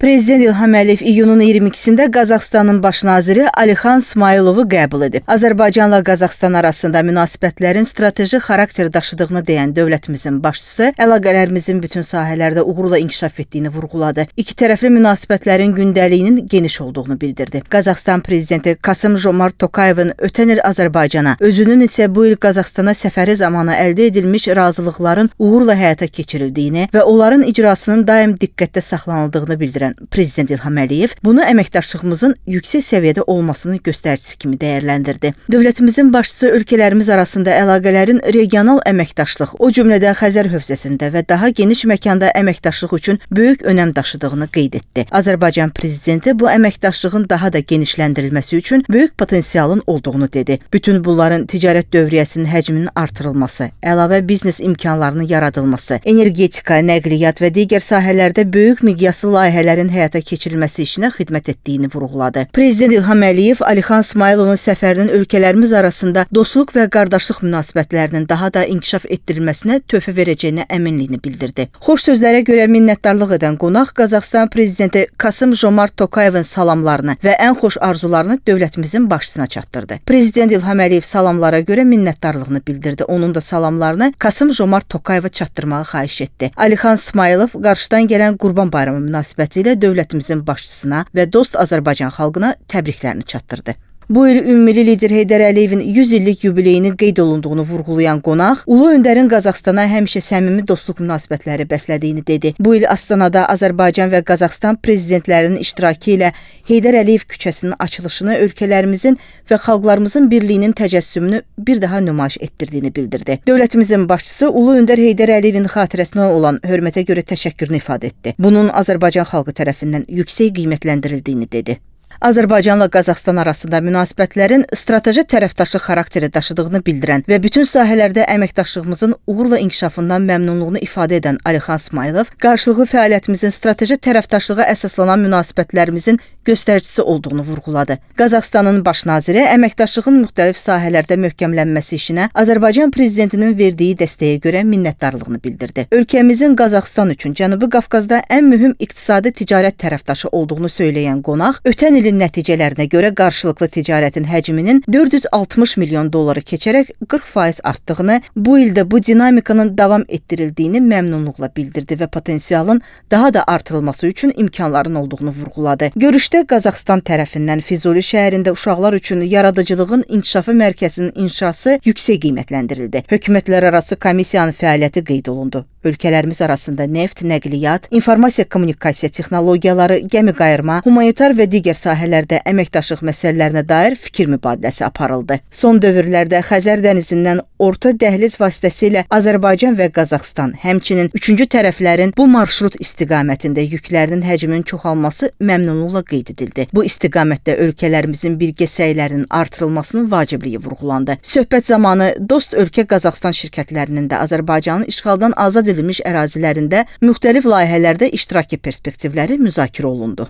Prezident İlham Əliyev iyunun 22-də Qazaxstanın baş naziri Alixan Smaylovu qəbul edib. Azərbaycanla Qazaxstan arasında münasibətlərin strateji xarakter daşıdığını deyən dövlətimizin başçısı əlaqələrimizin bütün sahələrdə uğurla inkişaf etdiyini vurğuladı. İki tərəfli münasibətlərin gündəliyinin geniş olduğunu bildirdi. Qazaxstan prezidenti Kasım Jomart Tokayevin ötən il Azərbaycana, özünün isə bu il Qazaxstana səfəri zamanı əldə edilmiş razılıqların uğurla həyata keçirildiyini və onların icrasının daim diqqətdə saxlanıldığını bildirdi verən prezident İlham Əliyev bunu əməkdaşlığımızın yüksək səviyyədə olmasının göstəricisi kimi dəyərləndirdi. Dövlətimizin başçısı ölkələrimiz arasında əlaqələrin regional əməkdaşlıq, o cümlədən Xəzər hövzəsində və daha geniş məkanda əməkdaşlıq üçün böyük önəm daşıdığını qeyd etdi. Azərbaycan prezidenti bu əməkdaşlığın daha da genişləndirilməsi üçün böyük potensialın olduğunu dedi. Bütün bunların ticarət dövriyyəsinin həcminin artırılması, əlavə biznes imkanlarının yaradılması, energetika, nəqliyyat və digər sahələrdə böyük miqyaslı layihələr tədbirlərin həyata keçirilməsi işinə xidmət etdiyini vurğuladı. Prezident İlham Əliyev Alixan İsmayılovun səfərinin ölkələrimiz arasında dostluq və qardaşlıq münasibətlərinin daha da inkişaf etdirilməsinə töhfə verəcəyinə əminliyini bildirdi. Xoş sözlərə görə minnətdarlıq edən qonaq Qazaxıstan prezidenti Kasım Jomart Tokayevin salamlarını və ən xoş arzularını dövlətimizin başçısına çatdırdı. Prezident İlham Əliyev salamlara görə minnətdarlığını bildirdi. Onun da salamlarını Kasım Jomart Tokayeva çatdırmağı xahiş etdi. Alixan İsmayılov qarşıdan gələn Qurban Bayramı münasibətilə şəkildə dövlətimizin başçısına və dost Azərbaycan xalqına təbriklərini çatdırdı. Bu il ümmili lider Heydər Əliyevin 100 illik yubileyinin qeyd olunduğunu vurğulayan qonaq ulu öndərin Qazaxstana həmişə səmimi dostluq münasibətləri bəslədiyini dedi. Bu il Astanada Azərbaycan və Qazaxstan prezidentlərinin iştirakı ilə Heydər Əliyev küçəsinin açılışını ölkələrimizin və xalqlarımızın birliyinin təcəssümünü bir daha nümayiş etdirdiyini bildirdi. Dövlətimizin başçısı ulu öndər Heydər Əliyevin xatirəsinə olan hörmətə görə təşəkkürünü ifadə etdi. Bunun Azərbaycan xalqı tərəfindən yüksək qiymətləndirildiyini dedi. Azərbaycanla Qazaxstan arasında münasibətlərin strateji tərəfdaşlıq xarakteri daşıdığını bildirən və bütün sahələrdə əməkdaşlığımızın uğurla inkişafından məmnunluğunu ifadə edən Alixan İsmayılov qarşılıqlı fəaliyyətimizin strateji tərəfdaşlığa əsaslanan münasibətlərimizin göstəricisi olduğunu vurğuladı. Qazaxstanın baş naziri əməkdaşlığın müxtəlif sahələrdə möhkəmlənməsi işinə Azərbaycan prezidentinin verdiyi dəstəyə görə minnətdarlığını bildirdi. Ölkəmizin Qazaxstan üçün Cənubi Qafqazda ən mühüm iqtisadi ticarət tərəfdaşı olduğunu söyləyən qonaq ötən ilin nəticələrinə görə qarşılıqlı ticarətin həcminin 460 milyon dolları keçərək 40% artdığını, bu ildə bu dinamikanın davam etdirildiyini məmnunluqla bildirdi və potensialın daha da artırılması üçün imkanların olduğunu vurğuladı. Görüşdə Müraciətdə Qazaxıstan tərəfindən Füzuli şəhərində uşaqlar üçün yaradıcılığın inkişafı mərkəzinin inşası yüksək qiymətləndirildi. Hökumətlərarası komissiyanın fəaliyyəti qeyd olundu. Ölkələrimiz arasında neft, nəqliyyat, informasiya kommunikasiya texnologiyaları, gəmi qayırma, humanitar və digər sahələrdə əməkdaşlıq məsələlərinə dair fikir mübadiləsi aparıldı. Son dövrlərdə Xəzər dənizindən orta dəhliz vasitəsilə Azərbaycan və Qazaxıstan, həmçinin üçüncü tərəflərin bu marşrut istiqamətində yüklərinin həcminin çoxalması məmnunluqla qeyd qeyd edildi. Bu istiqamətdə ölkələrimizin birgə səylərinin artırılmasının vacibliyi vurğulandı. Söhbət zamanı dost ölkə Qazaxstan şirkətlərinin də Azərbaycanın işğaldan azad edilmiş ərazilərində müxtəlif layihələrdə iştirakı perspektivləri müzakirə olundu.